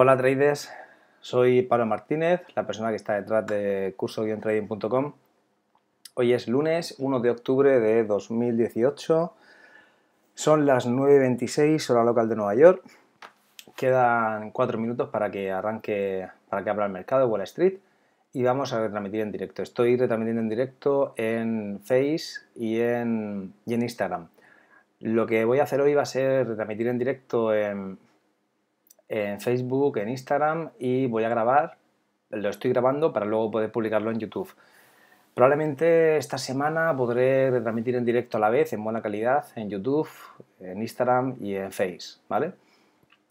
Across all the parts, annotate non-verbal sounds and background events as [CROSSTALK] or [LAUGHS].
Hola traders, soy Pablo Martínez, la persona que está detrás de curso-trading.com. Hoy es lunes 1 de octubre de 2018, son las 9.26 hora local de Nueva York. Quedan 4 minutos para que arranque, para que abra el mercado Wall Street y vamos a retransmitir en directo. Estoy retransmitiendo en directo en Face y en, Instagram. Lo que voy a hacer hoy va a ser retransmitir en directo en, en Facebook, en Instagram y voy a grabar, lo estoy grabando para luego poder publicarlo en YouTube. Probablemente esta semana podré retransmitir en directo a la vez, en buena calidad, en YouTube, en Instagram y en Face, ¿vale?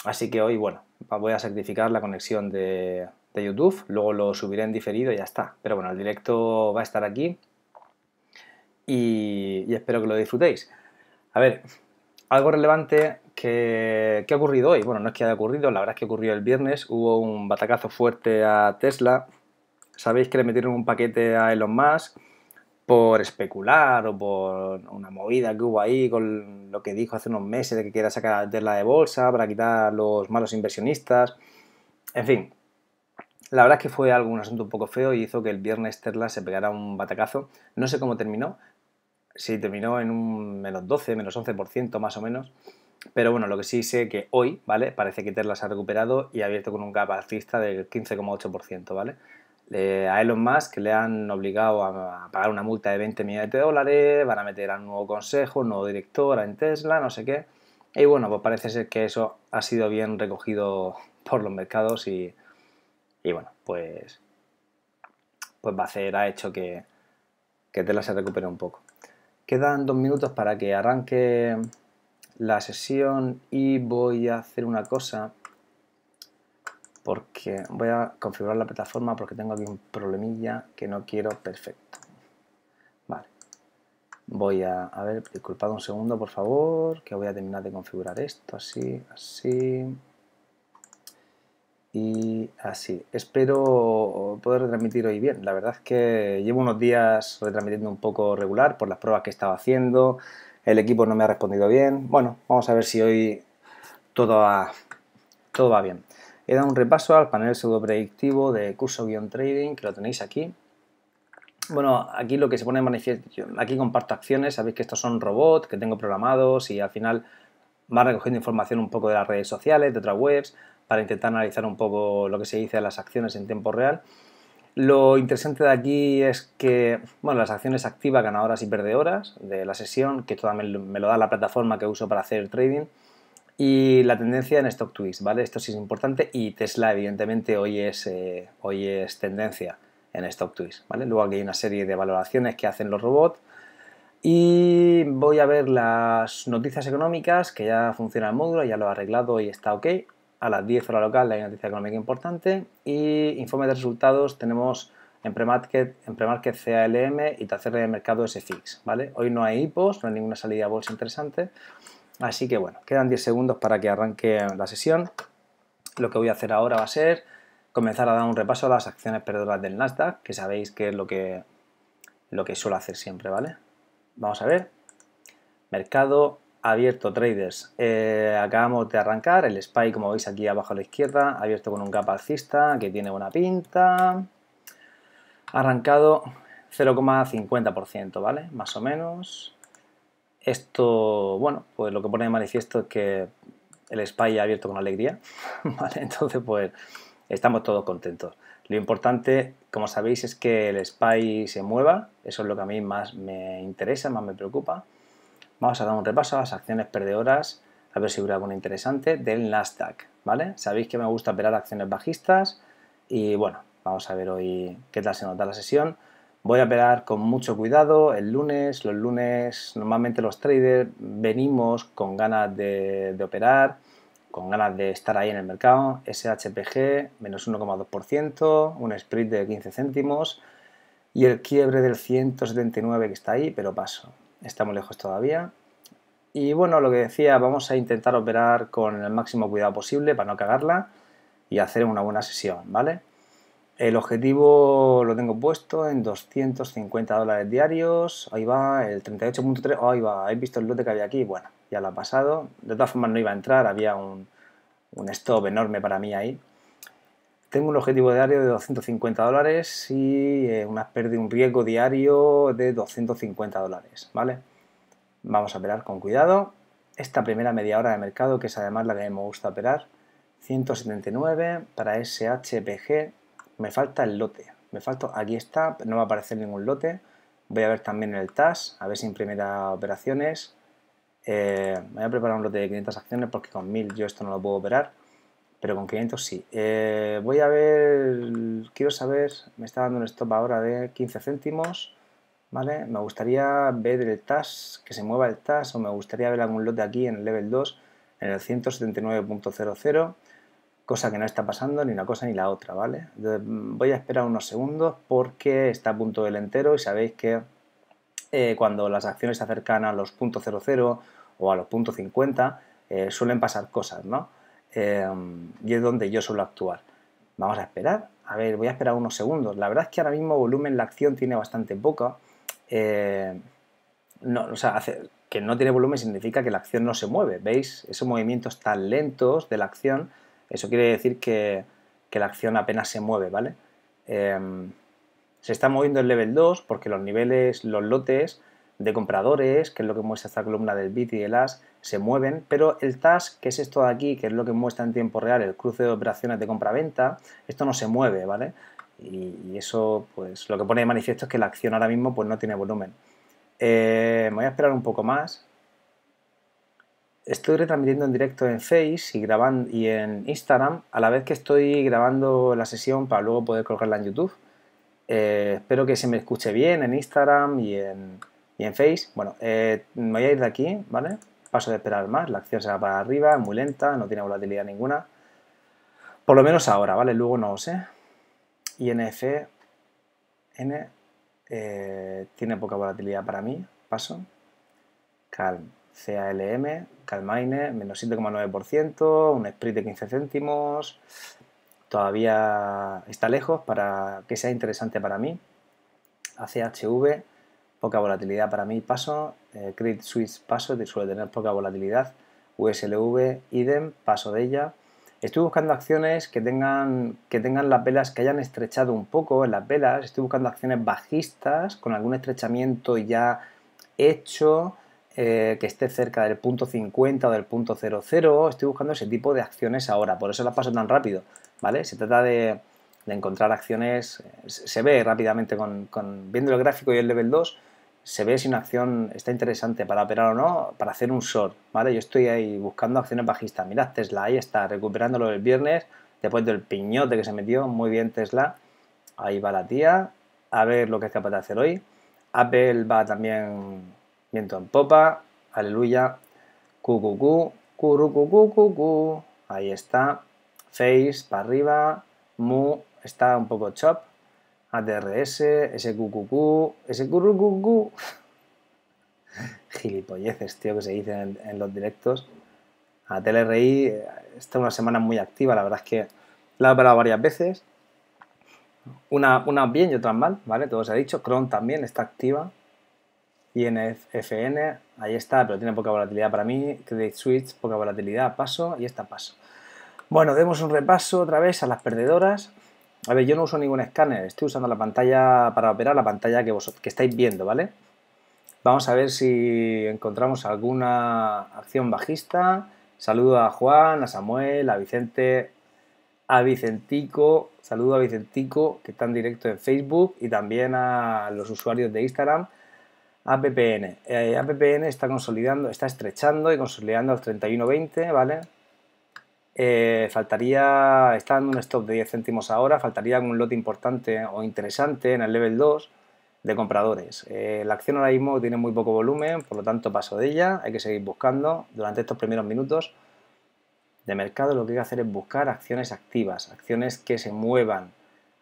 Así que hoy, bueno, voy a sacrificar la conexión de, YouTube, luego lo subiré en diferido y ya está. Pero bueno, el directo va a estar aquí y, y espero que lo disfrutéis. A ver, algo relevante ¿Qué, ¿Qué ha ocurrido hoy? Bueno, no es que haya ocurrido, la verdad es que ocurrió el viernes, hubo un batacazo fuerte a Tesla. Sabéis que le metieron un paquete a Elon Musk por especular o por una movida que hubo ahí con lo que dijo hace unos meses de que quiera sacar a Tesla de bolsa para quitar a los malos inversionistas. En fin, la verdad es que fue algún un asunto un poco feo y hizo que el viernes Tesla se pegara un batacazo. No sé cómo terminó, si terminó en un menos 12, menos 11% más o menos. Pero bueno, lo que sí sé que hoy, ¿vale? Parece que Tesla se ha recuperado y ha abierto con un gap alcista del 15,8%, ¿vale? Eh, a Elon Musk le han obligado a, pagar una multa de 20 millones de dólares, van a meter a un nuevo consejo, un nuevo director en Tesla, no sé qué. Y bueno, pues parece ser que eso ha sido bien recogido por los mercados y, bueno, pues, pues va a hacer, ha hecho que, que Tesla se recupere un poco. Quedan dos minutos para que arranque la sesión y voy a hacer una cosa porque voy a configurar la plataforma porque tengo aquí un problemilla que no quiero perfecto. Vale. Voy a, a ver, disculpad un segundo por favor, que voy a terminar de configurar esto, así, así y así. Espero poder retransmitir hoy bien. La verdad es que llevo unos días retransmitiendo un poco regular por las pruebas que estaba haciendo, el equipo no me ha respondido bien. Bueno, vamos a ver si hoy todo va, todo va bien. He dado un repaso al panel pseudo predictivo de curso-trading, que lo tenéis aquí. Bueno, aquí lo que se pone en manifiesto, aquí comparto acciones, sabéis que estos son robots que tengo programados y al final van recogiendo información un poco de las redes sociales, de otras webs, para intentar analizar un poco lo que se dice de las acciones en tiempo real. Lo interesante de aquí es que, bueno, las acciones activa ganadoras y perdedoras de la sesión, que esto me lo da la plataforma que uso para hacer trading, y la tendencia en stock twist, ¿vale? Esto sí es importante y Tesla evidentemente hoy es, eh, hoy es tendencia en stock twist, ¿vale? Luego aquí hay una serie de valoraciones que hacen los robots y voy a ver las noticias económicas, que ya funciona el módulo, ya lo he arreglado y está ok a las 10 horas local hay noticia económica importante y informe de resultados tenemos en premarket, en premarket CALM y tercer de mercado SFIX, ¿vale? Hoy no hay IPOs, no hay ninguna salida a bolsa interesante, así que bueno, quedan 10 segundos para que arranque la sesión. Lo que voy a hacer ahora va a ser comenzar a dar un repaso a las acciones perdedoras del Nasdaq, que sabéis que es lo que, lo que suelo hacer siempre, ¿vale? Vamos a ver. Mercado abierto traders. Eh, acabamos de arrancar el SPY, como veis aquí abajo a la izquierda, abierto con un gap alcista que tiene buena pinta. Arrancado 0,50%, ¿vale? Más o menos. Esto, bueno, pues lo que pone de manifiesto es que el SPY ha abierto con alegría, [LAUGHS] ¿vale? Entonces, pues estamos todos contentos. Lo importante, como sabéis, es que el SPY se mueva, eso es lo que a mí más me interesa, más me preocupa. Vamos a dar un repaso a las acciones perdedoras, a ver si hubiera alguna interesante, del Nasdaq, ¿vale? Sabéis que me gusta operar acciones bajistas y bueno, vamos a ver hoy qué tal se nota la sesión. Voy a operar con mucho cuidado el lunes, los lunes normalmente los traders venimos con ganas de, operar, con ganas de estar ahí en el mercado, SHPG menos 1,2%, un spread de 15 céntimos y el quiebre del 179 que está ahí, pero paso estamos lejos todavía. Y bueno, lo que decía, vamos a intentar operar con el máximo cuidado posible para no cagarla y hacer una buena sesión, ¿vale? El objetivo lo tengo puesto en 250 dólares diarios. Ahí va, el 38.3. ahí va, he visto el lote que había aquí? Bueno, ya lo ha pasado. De todas formas no iba a entrar, había un, un stop enorme para mí ahí. Tengo un objetivo diario de 250 dólares y eh, pérdida, un riesgo diario de 250 dólares, ¿vale? Vamos a operar con cuidado. Esta primera media hora de mercado, que es además la que me gusta operar, 179 para SHPG. Me falta el lote. Me falta, aquí está, no va a aparecer ningún lote. Voy a ver también el TAS, a ver si imprimirá operaciones. Eh, voy a preparar un lote de 500 acciones porque con 1000 yo esto no lo puedo operar pero con 500 sí. Eh, voy a ver, quiero saber, me está dando un stop ahora de 15 céntimos, ¿vale? Me gustaría ver el TAS, que se mueva el TAS, o me gustaría ver algún lote aquí en el level 2, en el 179.00, cosa que no está pasando ni una cosa ni la otra, ¿vale? voy a esperar unos segundos porque está a punto del entero y sabéis que eh, cuando las acciones se acercan a los .00 o a los .50 eh, suelen pasar cosas, ¿no? Em, y es donde yo suelo actuar. Vamos a esperar, a ver, voy a esperar unos segundos. La verdad es que ahora mismo volumen la acción tiene bastante poca. Eh, que no tiene volumen significa que la acción no se mueve, ¿veis? Esos movimientos tan lentos de la acción, eso quiere decir que, que la acción apenas se mueve, ¿vale? Em, se está moviendo el level 2 porque los niveles, los lotes, de compradores, que es lo que muestra esta columna del bit y el ask, se mueven, pero el task, que es esto de aquí, que es lo que muestra en tiempo real, el cruce de operaciones de compra-venta, esto no se mueve, ¿vale? Y, eso, pues, lo que pone de manifiesto es que la acción ahora mismo, pues, no tiene volumen. Eh, voy a esperar un poco más. Estoy retransmitiendo en directo en Face y, grabando, y en Instagram, a la vez que estoy grabando la sesión para luego poder colocarla en YouTube. Eh, espero que se me escuche bien en Instagram y en y en Face, bueno, eh, me voy a ir de aquí, ¿vale? Paso de esperar más, la acción se va para arriba, es muy lenta, no tiene volatilidad ninguna. Por lo menos ahora, ¿vale? Luego no lo sé. Y N, eh, tiene poca volatilidad para mí, paso. Calm, CALM, Calmaine, menos 7,9%, un split de 15 céntimos. Todavía está lejos para que sea interesante para mí. ACHV, poca volatilidad para mí, paso, eh, Credit Suisse, paso, suele tener poca volatilidad, USLV, idem, paso de ella. Estoy buscando acciones que tengan, que tengan las velas, que hayan estrechado un poco en las velas, estoy buscando acciones bajistas, con algún estrechamiento ya hecho, eh, que esté cerca del punto 50 o del punto 00, estoy buscando ese tipo de acciones ahora, por eso las paso tan rápido, ¿vale? Se trata de de encontrar acciones, se ve rápidamente con, viendo el gráfico y el level 2, se ve si una acción está interesante para operar o no, para hacer un short, ¿vale? Yo estoy ahí buscando acciones bajistas, mirad Tesla, ahí está, recuperándolo el viernes, después del piñote que se metió, muy bien Tesla, ahí va la tía, a ver lo que es capaz de hacer hoy, Apple va también viento en popa, aleluya, cu cu cu ahí está, Face para arriba, Mu está un poco chop, ATRS, SQQQ, SQQQ. Gilipolleces, tío, que se dicen en, los directos. A eh, está una semana muy activa, la verdad es que la he operado varias veces. Una, bien y otra mal, ¿vale? Todo se ha dicho. Cron también está activa. INFN, ahí está, pero tiene poca volatilidad para mí. Credit Switch, poca volatilidad, paso y está paso. Bueno, demos un repaso otra vez a las perdedoras. A ver, yo no uso ningún escáner, estoy usando la pantalla para operar, la pantalla que, vosotros, que estáis viendo, ¿vale? Vamos a ver si encontramos alguna acción bajista. Saludo a Juan, a Samuel, a Vicente, a Vicentico, saludo a Vicentico, que está en directo en Facebook, y también a los usuarios de Instagram, APPN. Eh, APPN está consolidando, está estrechando y consolidando al 3120, ¿vale? Eh, faltaría, está en un stop de 10 céntimos ahora, faltaría un lote importante o interesante en el level 2 de compradores. Eh, la acción ahora mismo tiene muy poco volumen, por lo tanto paso de ella, hay que seguir buscando durante estos primeros minutos de mercado lo que hay que hacer es buscar acciones activas, acciones que se muevan,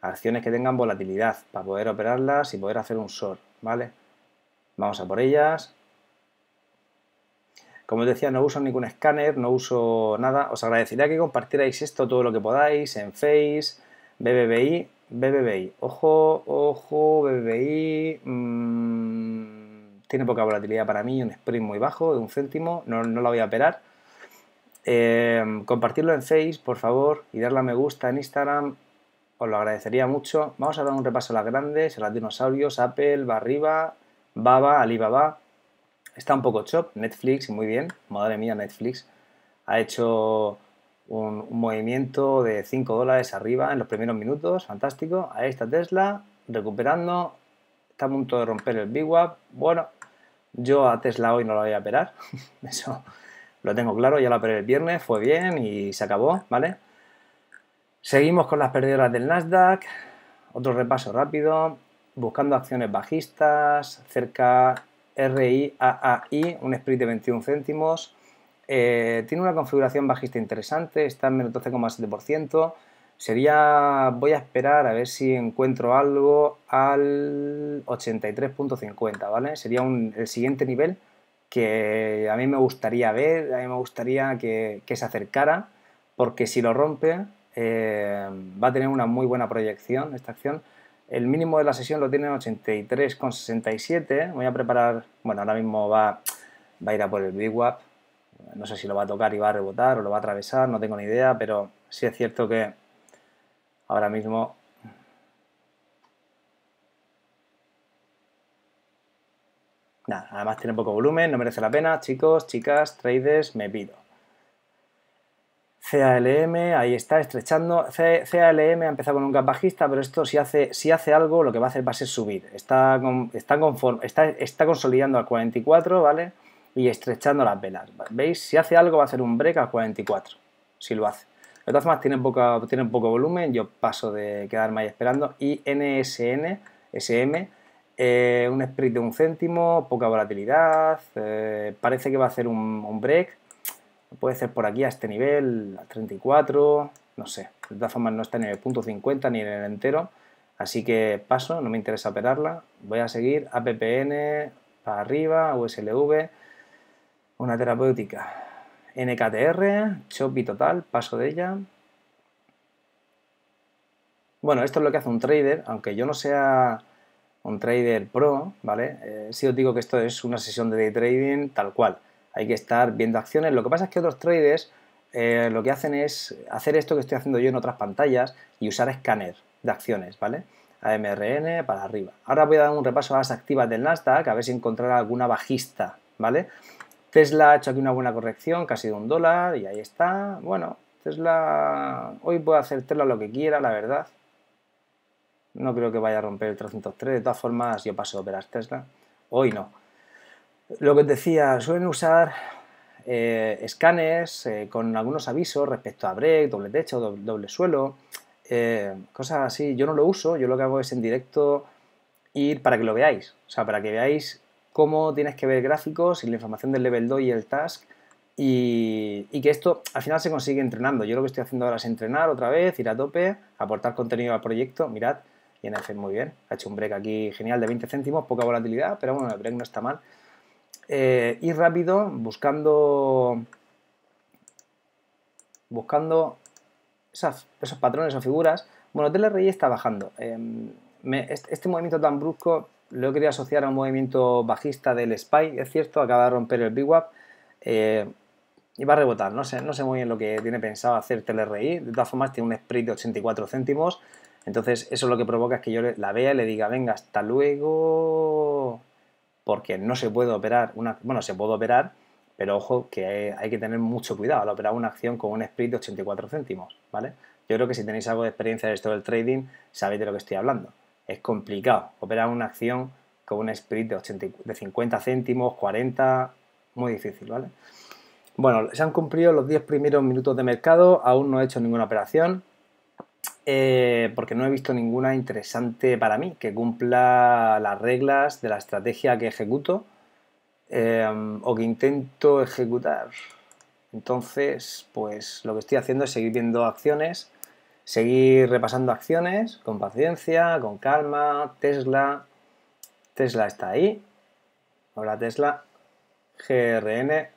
acciones que tengan volatilidad para poder operarlas y poder hacer un short, ¿vale? Vamos a por ellas, como os decía, no uso ningún escáner, no uso nada. Os agradecería que compartierais esto todo lo que podáis en Face, BBBI, BBBI. Ojo, ojo, BBBI. Mm, tiene poca volatilidad para mí, un sprint muy bajo, de un céntimo. No, la voy a operar. Em, compartirlo en Face, por favor, y darle a me gusta en Instagram. Os lo agradecería mucho. Vamos a dar un repaso a las grandes, a las dinosaurios, Apple, Barriba, Baba, Alibaba está un poco chop. Netflix, muy bien. Madre mía, Netflix ha hecho un, movimiento de 5 dólares arriba en los primeros minutos. Fantástico. Ahí está Tesla recuperando. Está a punto de romper el VWAP. Bueno, yo a Tesla hoy no lo voy a operar. [LAUGHS] Eso lo tengo claro. Ya lo operé el viernes. Fue bien y se acabó, ¿vale? Seguimos con las perdedoras del Nasdaq. Otro repaso rápido. Buscando acciones bajistas cerca RIAAI, un split de 21 céntimos. Eh, tiene una configuración bajista interesante, está en menos 12,7%. Sería, voy a esperar a ver si encuentro algo al 83.50, ¿vale? Sería el siguiente nivel que a mí me gustaría ver, a mí me gustaría que, que se acercara, porque si lo rompe eh, va a tener una muy buena proyección esta acción el mínimo de la sesión lo tiene en 83,67. Voy a preparar, bueno, ahora mismo va, va a ir a por el Big Wap. No sé si lo va a tocar y va a rebotar o lo va a atravesar, no tengo ni idea, pero sí es cierto que ahora mismo Nada, además tiene poco volumen, no merece la pena. Chicos, chicas, traders, me pido. CALM, ahí está, estrechando. CALM ha empezado con un gap bajista, pero esto si hace, si hace algo, lo que va a hacer va a ser subir. Está, está, consolidando al 44, ¿vale? Y estrechando las velas. ¿Veis? Si hace algo, va a hacer un break al 44, si lo hace. De todas formas, tiene poco, poco volumen, yo paso de quedarme ahí esperando. Y NSN, SM, un sprint de un céntimo, poca volatilidad, eh, parece que va a hacer un, un break puede ser por aquí a este nivel, a 34, no sé. De todas formas no está en el punto 50 ni en el entero, así que paso, no me interesa operarla. Voy a seguir APPN para arriba, USLV, una terapéutica. NKTR, Chopi total, paso de ella. Bueno, esto es lo que hace un trader, aunque yo no sea un trader pro, ¿vale? Eh, si os digo que esto es una sesión de day trading tal cual hay que estar viendo acciones. Lo que pasa es que otros traders eh, lo que hacen es hacer esto que estoy haciendo yo en otras pantallas y usar escáner de acciones, ¿vale? AMRN para arriba. Ahora voy a dar un repaso a las activas del Nasdaq a ver si encontrar alguna bajista, ¿vale? Tesla ha hecho aquí una buena corrección, casi de un dólar, y ahí está. Bueno, Tesla, hoy puede hacer Tesla lo que quiera, la verdad. No creo que vaya a romper el 303, de todas formas yo paso operas operar Tesla. Hoy no. Lo que decía, suelen usar eh, escáneres eh, con algunos avisos respecto a break, doble techo, doble, suelo, eh, cosas así. Yo no lo uso, yo lo que hago es en directo ir para que lo veáis, o sea, para que veáis cómo tienes que ver gráficos y la información del level 2 y el task. Y, que esto al final se consigue entrenando. Yo lo que estoy haciendo ahora es entrenar otra vez, ir a tope, aportar contenido al proyecto. Mirad, y en INF muy bien. Ha hecho un break aquí genial de 20 céntimos, poca volatilidad, pero bueno, el break no está mal. Eh, y ir rápido buscando, buscando esos patrones o figuras. Bueno, TLRI está bajando. Em, este, movimiento tan brusco lo quería asociar a un movimiento bajista del SPY, es cierto, acaba de romper el VWAP eh, y va a rebotar. No sé, no sé muy bien lo que tiene pensado hacer TLRI. De todas formas, tiene un spread de 84 céntimos. Entonces, eso lo que provoca es que yo la vea y le diga, venga, hasta luego porque no se puede operar una, bueno, se puede operar, pero ojo que hay que tener mucho cuidado al operar una acción con un split de 84 céntimos, ¿vale? Yo creo que si tenéis algo de experiencia de esto del trading, sabéis de lo que estoy hablando. Es complicado operar una acción con un split de, 80, de 50 céntimos, 40, muy difícil, ¿vale? Bueno, se han cumplido los 10 primeros minutos de mercado, aún no he hecho ninguna operación, eh, porque no he visto ninguna interesante para mí que cumpla las reglas de la estrategia que ejecuto em, o que intento ejecutar. Entonces, pues lo que estoy haciendo es seguir viendo acciones, seguir repasando acciones con paciencia, con calma, Tesla. Tesla está ahí. Ahora Tesla, GRN,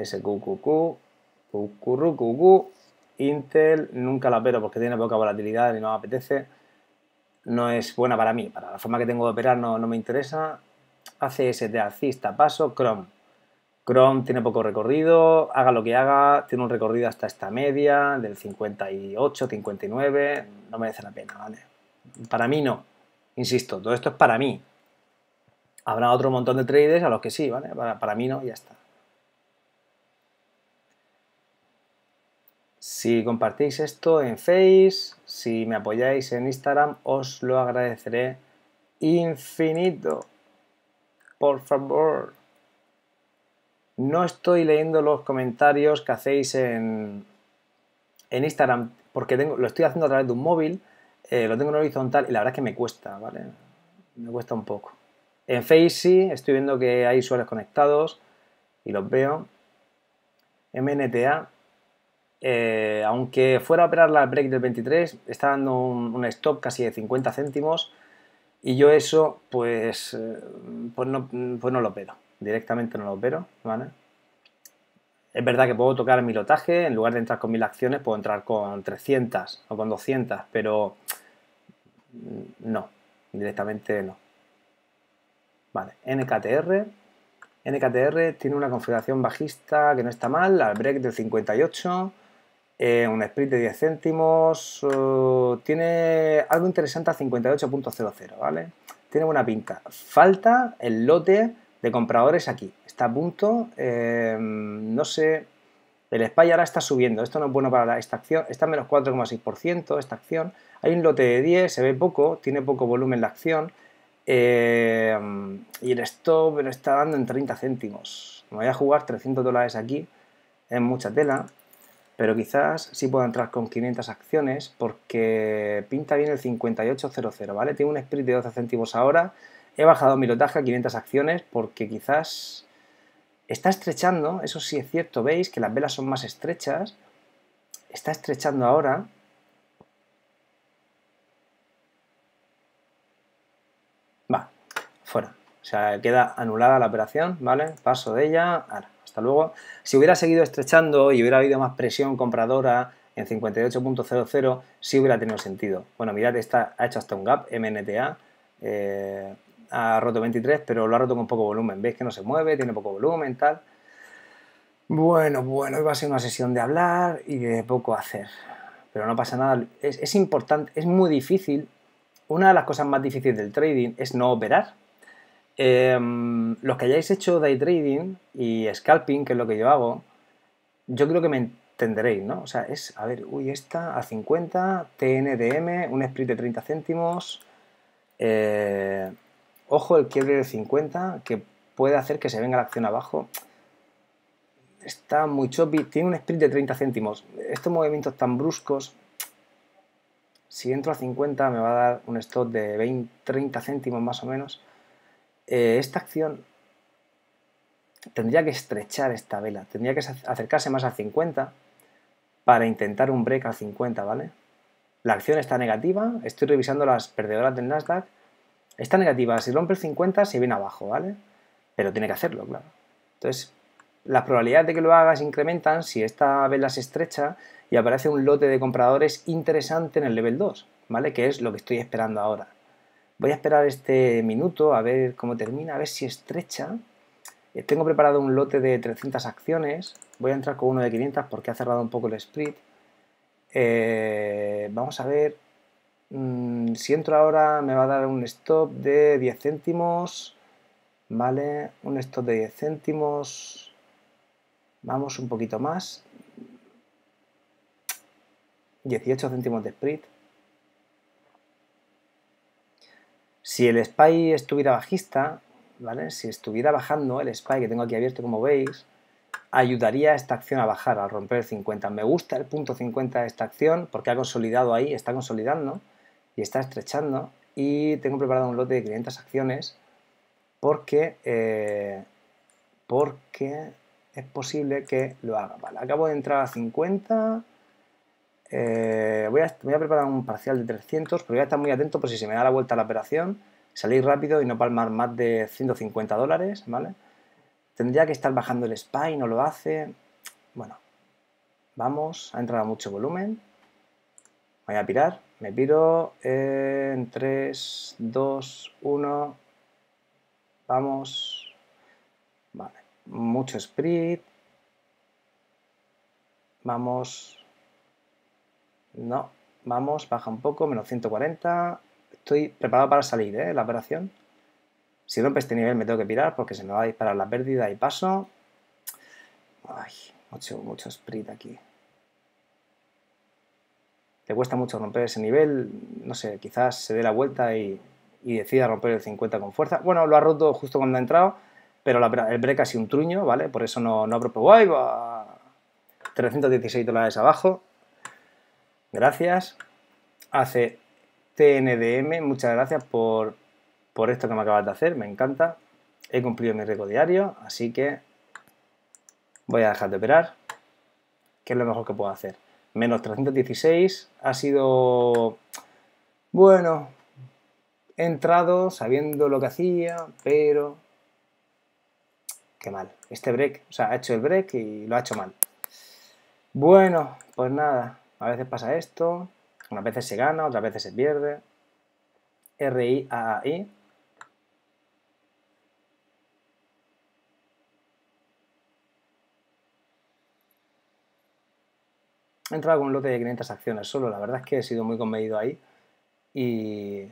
SQQQ, QQRQQ, Intel nunca la opero porque tiene poca volatilidad y no me apetece. No es buena para mí, para la forma que tengo de operar no, me interesa. ACS de alcista, paso, Chrome. Chrome tiene poco recorrido, haga lo que haga, tiene un recorrido hasta esta media del 58, 59, no merece la pena, ¿vale? Para mí no, insisto, todo esto es para mí. Habrá otro montón de traders a los que sí, ¿vale? Para, para mí no, ya está. Si compartís esto en Face, si me apoyáis en Instagram, os lo agradeceré infinito. Por favor. No estoy leyendo los comentarios que hacéis en, Instagram porque tengo, lo estoy haciendo a través de un móvil, eh, lo tengo en horizontal y la verdad es que me cuesta, ¿vale? Me cuesta un poco. En Face sí, estoy viendo que hay usuarios conectados y los veo. MNTA, eh, aunque fuera a operar la break del 23, está dando un, stop casi de 50 céntimos y yo eso pues, eh, pues, pues, no, lo opero, directamente no lo opero, ¿vale? Es verdad que puedo tocar mi lotaje, en lugar de entrar con 1000 acciones puedo entrar con 300 o con 200, pero no, directamente no. Vale, NKTR. NKTR tiene una configuración bajista que no está mal, la break del 58. Eh, un split de 10 céntimos. tiene algo interesante a 58.00, ¿vale? Tiene buena pinta. Falta el lote de compradores aquí. Está a punto. Em, no sé. El SPY ahora está subiendo. Esto no es bueno para la, esta acción. Está a menos 4,6% esta acción. Hay un lote de 10, se ve poco, tiene poco volumen la acción. Em, y el stop me lo está dando en 30 céntimos. Me voy a jugar 300 dólares aquí. en mucha tela pero quizás sí pueda entrar con 500 acciones porque pinta bien el 5800, ¿vale? Tiene un split de 12 céntimos ahora, he bajado mi lotaja a 500 acciones porque quizás está estrechando, eso sí es cierto, veis que las velas son más estrechas, está estrechando ahora, va, fuera, o sea, queda anulada la operación, ¿vale? Paso de ella, ahora luego. Si hubiera seguido estrechando y hubiera habido más presión compradora en 58.00, sí hubiera tenido sentido. Bueno, mirad, esta ha hecho hasta un gap, MNTA. Eh, ha roto 23, pero lo ha roto con poco volumen. Veis que no se mueve, tiene poco volumen, tal. Bueno, bueno, iba a ser una sesión de hablar y de poco hacer. Pero no pasa nada. es importante, es muy difícil. Una de las cosas más difíciles del trading es no operar Em, los que hayáis hecho day trading y scalping, que es lo que yo hago, yo creo que me entenderéis, ¿no? O sea, es, a ver, uy, esta a 50, TNDM, un split de 30 céntimos, eh, ojo el quiebre de 50, que puede hacer que se venga la acción abajo. Está muy choppy, tiene un split de 30 céntimos. Estos movimientos tan bruscos, si entro a 50 me va a dar un stop de 20, 30 céntimos más o menos. Eh, esta acción tendría que estrechar esta vela, tendría que acercarse más a 50 para intentar un break a 50, ¿vale? La acción está negativa, estoy revisando las perdedoras del Nasdaq, está negativa, si rompe el 50 se viene abajo, ¿vale? Pero tiene que hacerlo, claro. Entonces, las probabilidades de que lo hagas incrementan si esta vela se estrecha y aparece un lote de compradores interesante en el level 2, ¿vale? Que es lo que estoy esperando ahora. Voy a esperar este minuto a ver cómo termina, a ver si estrecha. Eh, tengo preparado un lote de 300 acciones. Voy a entrar con uno de 500 porque ha cerrado un poco el split. Eh, vamos a ver. Mm, si entro ahora me va a dar un stop de 10 céntimos. Vale, un stop de 10 céntimos. Vamos un poquito más. 18 céntimos de split. Si el SPY estuviera bajista, ¿vale? Si estuviera bajando el SPY que tengo aquí abierto, como veis, ayudaría a esta acción a bajar, al romper el 50. Me gusta el punto 50 de esta acción porque ha consolidado ahí, está consolidando y está estrechando. Y tengo preparado un lote de 500 acciones porque, eh, porque es posible que lo haga. Vale, acabo de entrar a 50 eh, voy, a, voy, a, preparar un parcial de 300, pero voy a estar muy atento por si se me da la vuelta la operación, salir rápido y no palmar más de 150 dólares, ¿vale? Tendría que estar bajando el SPY, no lo hace. Bueno, vamos, ha entrado mucho volumen. Voy a pirar, me piro en 3, 2, 1, vamos, vale, mucho sprint, vamos, no, vamos, baja un poco, menos 140. Estoy preparado para salir, ¿eh? La operación. Si rompe este nivel me tengo que pirar porque se me va a disparar la pérdida y paso. Ay, mucho, mucho sprint aquí. Te cuesta mucho romper ese nivel. No sé, quizás se dé la vuelta y, decida romper el 50 con fuerza. Bueno, lo ha roto justo cuando ha entrado, pero el break ha sido un truño, ¿vale? Por eso no, no 316 dólares abajo. Gracias. Hace TNDM, muchas gracias por, esto que me acabas de hacer, me encanta. He cumplido mi récord diario, así que voy a dejar de operar, que es lo mejor que puedo hacer. Menos 316 ha sido, bueno, he entrado sabiendo lo que hacía, pero qué mal. Este break, o sea, ha hecho el break y lo ha hecho mal. Bueno, pues nada, a veces pasa esto, unas veces se gana, otras veces se pierde. A, I. He entrado con un lote de 500 acciones solo, la verdad es que he sido muy convenido ahí. Y...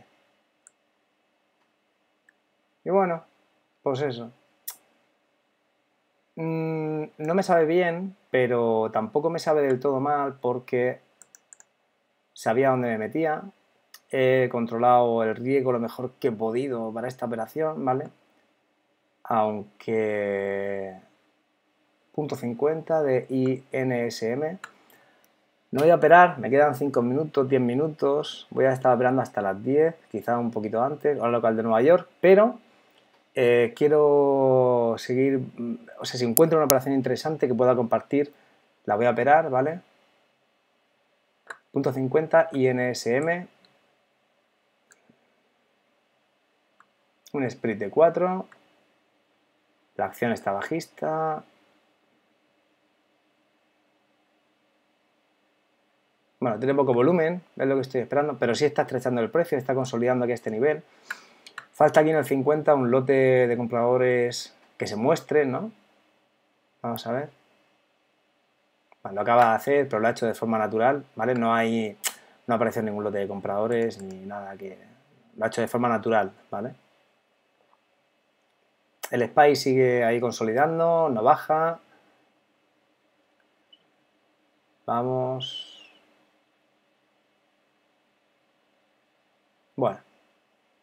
Y bueno, pues eso. Mm, no me sabe bien, pero tampoco me sabe del todo mal porque sabía dónde me metía, he controlado el riesgo lo mejor que he podido para esta operación, ¿vale? Aunque... Punto 50 de INSM. No voy a operar, me quedan 5 minutos, 10 minutos, voy a estar operando hasta las 10, quizá un poquito antes, al local de Nueva York, pero eh, quiero seguir, mm, o sea, si encuentro una operación interesante que pueda compartir, la voy a operar, ¿vale? Punto 50, INSM, un split de 4, la acción está bajista, bueno, tiene poco volumen, es lo que estoy esperando, pero sí está estrechando el precio, está consolidando aquí a este nivel. Falta aquí en el 50 un lote de compradores que se muestre, ¿no? Vamos a ver. lo acaba de hacer, pero lo ha hecho de forma natural, ¿vale? No hay, no aparece ningún lote de compradores ni nada que... Lo ha hecho de forma natural, ¿vale? El SPY sigue ahí consolidando, no baja. Vamos. Bueno,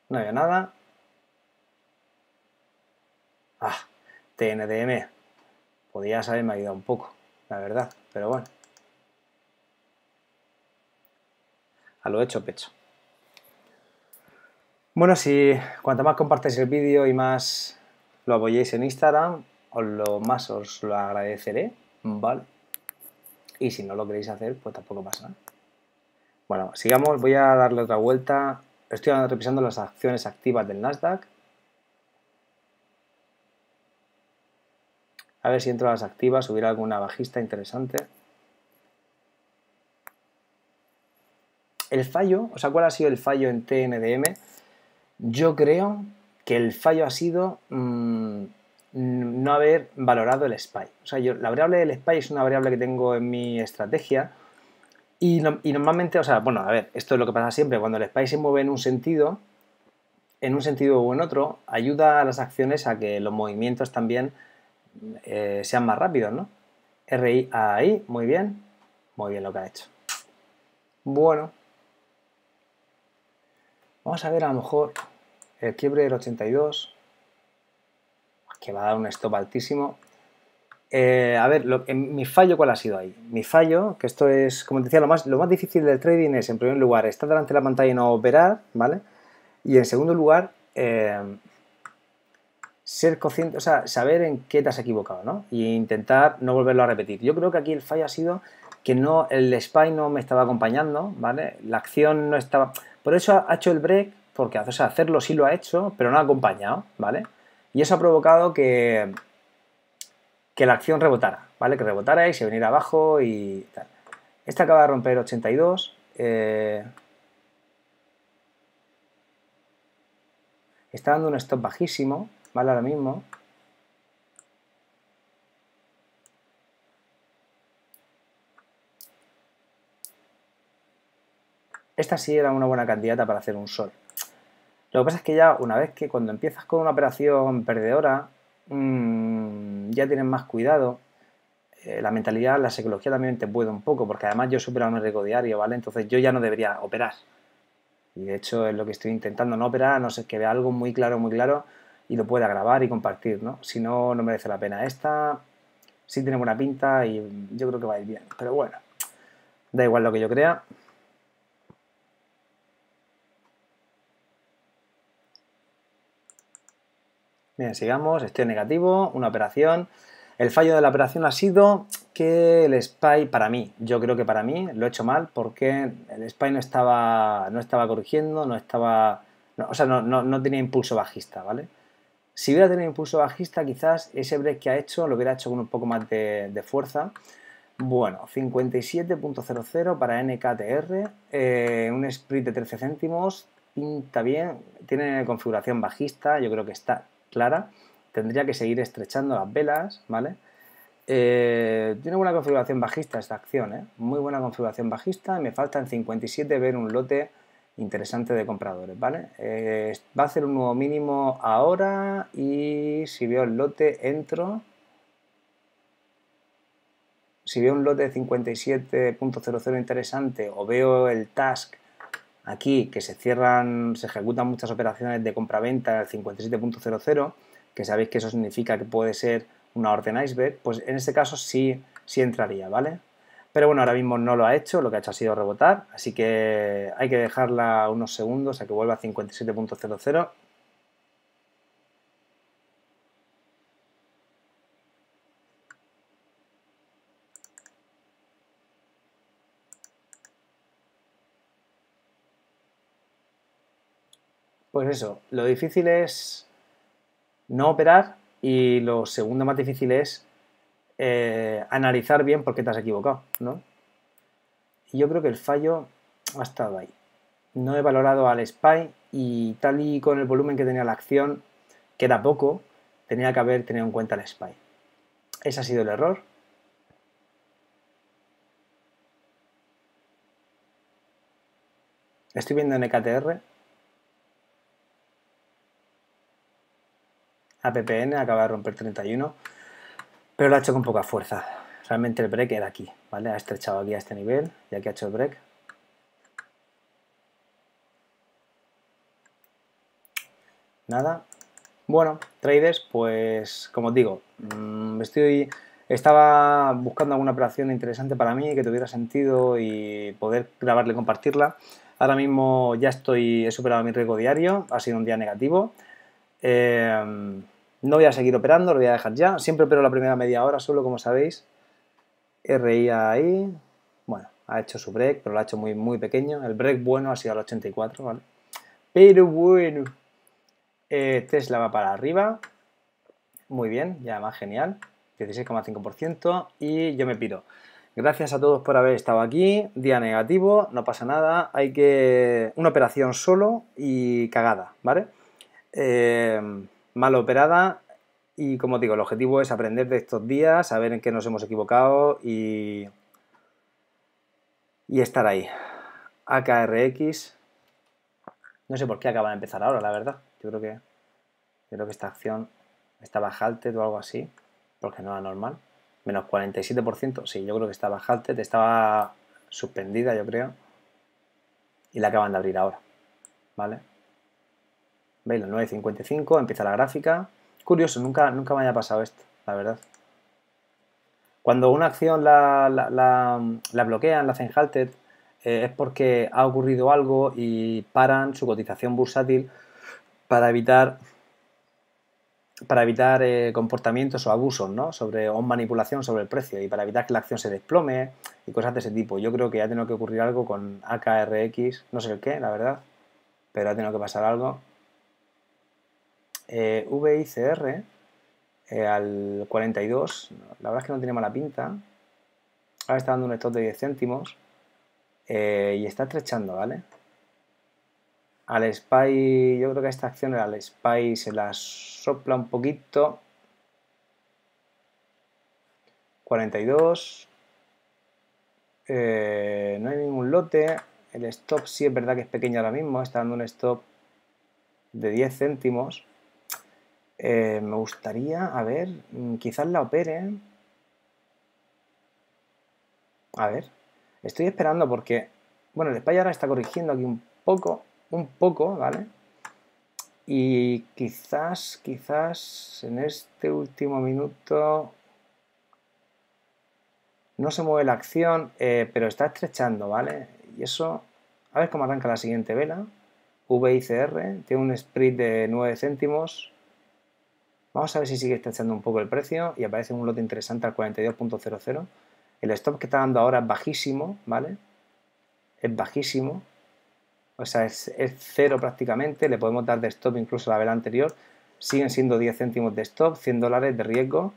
no había nada. Ah, TNDM. Podías haberme ayudado un poco, la verdad, pero bueno. A lo hecho pecho. Bueno, si cuanto más compartáis el vídeo y más lo apoyéis en Instagram, os lo más os lo agradeceré, mm. ¿vale? Y si no lo queréis hacer, pues tampoco pasa nada. Bueno, sigamos, voy a darle otra vuelta. Estoy revisando las acciones activas del Nasdaq A ver si entro a las activas, hubiera alguna bajista interesante. El fallo, o sea, ¿cuál ha sido el fallo en TNDM? Yo creo que el fallo ha sido mm, no haber valorado el SPY. O sea, la variable del SPY es una variable que tengo en mi estrategia y, normalmente, o sea, bueno, a ver, esto es lo que pasa siempre, cuando el SPY se mueve en un sentido, en un sentido u en otro, ayuda a las acciones a que los movimientos también eh, sean más rápidos, ¿no? RIAI, muy bien, muy bien lo que ha hecho. Bueno, vamos a ver a lo mejor el quiebre del 82, que va a dar un stop altísimo. Eh, a ver, lo, que eh, mi fallo, ¿cuál ha sido ahí? Mi fallo, que esto es, como decía, lo más, lo más difícil del trading es, en primer lugar, estar delante de la pantalla y no operar, ¿vale? Y en segundo lugar, ser consciente, o sea, saber en qué te has equivocado, ¿no? Y intentar no volverlo a repetir. Yo creo que aquí el fallo ha sido que no, el spy no me estaba acompañando, ¿vale? La acción no estaba... Por eso ha hecho el break, porque hacerlo sí lo ha hecho, pero no ha acompañado, ¿vale? Y eso ha provocado que, que la acción rebotara, ¿vale? Que rebotara y se viniera abajo y tal. Esta acaba de romper 82. Eh, está dando un stop bajísimo, ¿vale? Ahora mismo. Esta sí era una buena candidata para hacer un sol. Lo que pasa es que ya una vez que cuando empiezas con una operación perdedora, mm, ya tienes más cuidado. Eh, la mentalidad, la psicología también te puede un poco, porque además yo supero superado riesgo diario, ¿vale? Entonces yo ya no debería operar. Y de hecho es lo que estoy intentando no operar, no sé, que vea algo muy claro, muy claro, y lo pueda grabar y compartir, ¿no? Si no, no merece la pena. Esta sí tiene buena pinta y yo creo que va a ir bien. Pero bueno, da igual lo que yo crea. Bien, sigamos. Estoy en negativo, una operación. El fallo de la operación ha sido que el spy, para mí, yo creo que para mí, lo he hecho mal porque el spy no estaba, no estaba corrigiendo, no estaba, o sea, no tenía impulso bajista, ¿vale? Si hubiera tenido impulso bajista, quizás ese break que ha hecho lo hubiera hecho con un poco más de, fuerza. Bueno, 57.00 para NKTR, eh, un split de 13 céntimos, pinta bien, tiene configuración bajista, yo creo que está clara. Tendría que seguir estrechando las velas, ¿vale? Eh, tiene buena configuración bajista esta acción, ¿eh? Muy buena configuración bajista. Me falta en 57 ver un lote interesante de compradores, ¿vale? Eh, va a hacer un nuevo mínimo ahora y si veo el lote entro. Si veo un lote de 57.00 interesante o veo el task aquí que se cierran, se ejecutan muchas operaciones de compra-venta al 57.00, que sabéis que eso significa que puede ser una orden iceberg, pues en este caso sí, sí entraría, ¿vale? Pero bueno, ahora mismo no lo ha hecho, lo que ha hecho ha sido rebotar, así que hay que dejarla unos segundos a que vuelva a 57.00 Pues eso, lo difícil es no operar y lo segundo más difícil es eh, analizar bien por qué te has equivocado, ¿no? yo creo que el fallo ha estado ahí. No he valorado al SPY y tal y con el volumen que tenía la acción, que era poco, tenía que haber tenido en cuenta el SPY. Ese ha sido el error. Estoy viendo en EKTR. APPN acaba de romper 31 pero lo ha hecho con poca fuerza. Realmente el break era aquí, ¿vale? Ha estrechado aquí a este nivel ya que ha hecho el break. Nada. Bueno, traders, pues como os digo, mm, estoy, estaba buscando alguna operación interesante para mí que tuviera sentido y poder grabarle, y compartirla. Ahora mismo ya estoy, he superado mi riesgo diario, ha sido un día negativo. Eh, no voy a seguir operando, lo voy a dejar ya. Siempre opero la primera media hora solo, como sabéis. RIA. ahí. Bueno, ha hecho su break, pero lo ha hecho muy, muy pequeño. El break bueno ha sido al 84, ¿vale? Pero bueno. Eh, Tesla va para arriba. Muy bien, ya más genial. 16,5% y yo me piro. Gracias a todos por haber estado aquí. Día negativo, no pasa nada. Hay que. Una operación solo y cagada, ¿vale? Eh, mal operada y como digo, el objetivo es aprender de estos días, saber en qué nos hemos equivocado y, y estar ahí. AKRX, no sé por qué acaba de empezar ahora, la verdad. Yo creo que, yo creo que esta acción estaba halted o algo así, porque no era normal. Menos 47%, sí, yo creo que estaba halted, estaba suspendida, yo creo. Y la acaban de abrir ahora, ¿vale? Veis, La 9.55, empieza la gráfica. Curioso, nunca, nunca me haya pasado esto, la verdad. Cuando una acción la, bloquean, la hacen halted, eh, es porque ha ocurrido algo y paran su cotización bursátil para evitar para evitar eh, comportamientos o abusos, ¿no? Sobre, o manipulación sobre el precio y para evitar que la acción se desplome y cosas de ese tipo. Yo creo que ha tenido que ocurrir algo con AKRX, no sé qué, la verdad, pero ha tenido que pasar algo eh, VICR eh, al 42, la verdad es que no tiene mala pinta. Ahora está dando un stop de 10 céntimos eh, y está estrechando, ¿vale? Al SPY, yo creo que esta acción al SPY se la sopla un poquito. 42. no hay ningún lote. El stop sí es verdad que es pequeño ahora mismo. Está dando un stop de 10 céntimos. Eh, me gustaría, a ver, mm, quizás la opere. A ver, estoy esperando porque, bueno, el Spy ahora está corrigiendo aquí un poco, un poco, ¿vale? Y quizás, quizás en este último minuto no se mueve la acción, eh, pero está estrechando, ¿vale? Y eso, a ver cómo arranca la siguiente vela. VICR, tiene un sprint de 9 céntimos, Vamos a ver si sigue estrechando un poco el precio y aparece un lote interesante al 42.00. El stop que está dando ahora es bajísimo, ¿vale? Es bajísimo. O sea, es, cero prácticamente. Le podemos dar de stop incluso a la vela anterior. Siguen siendo 10 céntimos de stop, 100 dólares de riesgo.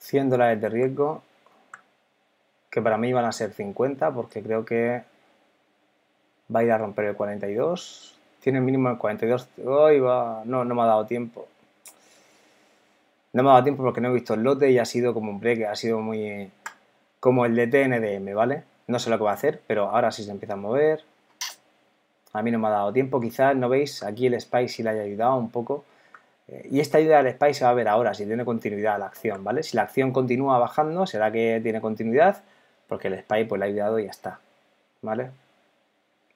$100 dólares de riesgo, que para mí van a ser 50, porque creo que Va a ir a romper el 42. Tiene mínimo el 42. va. No, no me ha dado tiempo. No me ha dado tiempo porque no he visto el lote y ha sido como un break, ha sido muy. como el de TNDM, ¿vale? No sé lo que va a hacer, pero ahora sí se empieza a mover. A mí no me ha dado tiempo, quizás no veis, aquí el SPY sí le haya ayudado un poco. Eh, y esta ayuda del SPY se va a ver ahora, si tiene continuidad la acción, ¿vale? Si la acción continúa bajando, será que tiene continuidad, porque el SPY, pues le ha ayudado y ya está, ¿vale?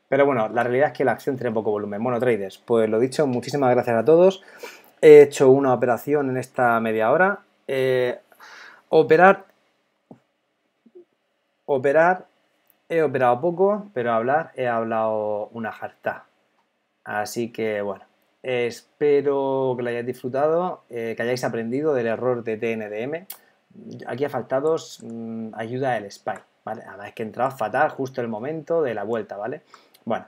Pero bueno, la realidad es que la acción tiene poco volumen. Bueno, traders, pues lo dicho, muchísimas gracias a todos. He hecho una operación en esta media hora. Eh, operar. Operar. He operado poco, pero hablar he hablado una jarta. Así que bueno, espero que lo hayáis disfrutado, eh, que hayáis aprendido del error de TNDM. Aquí ha faltado mm, ayuda del spy, ¿vale? Además es que entrado fatal justo el momento de la vuelta, ¿vale? Bueno,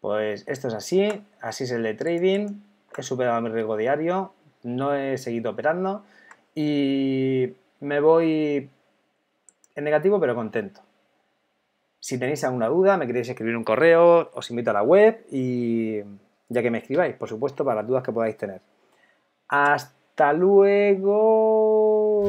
pues esto es así, así es el de trading, he superado mi riesgo diario, no he seguido operando y me voy en negativo pero contento. Si tenéis alguna duda, me queréis escribir un correo, os invito a la web y ya que me escribáis, por supuesto, para las dudas que podáis tener. Hasta luego.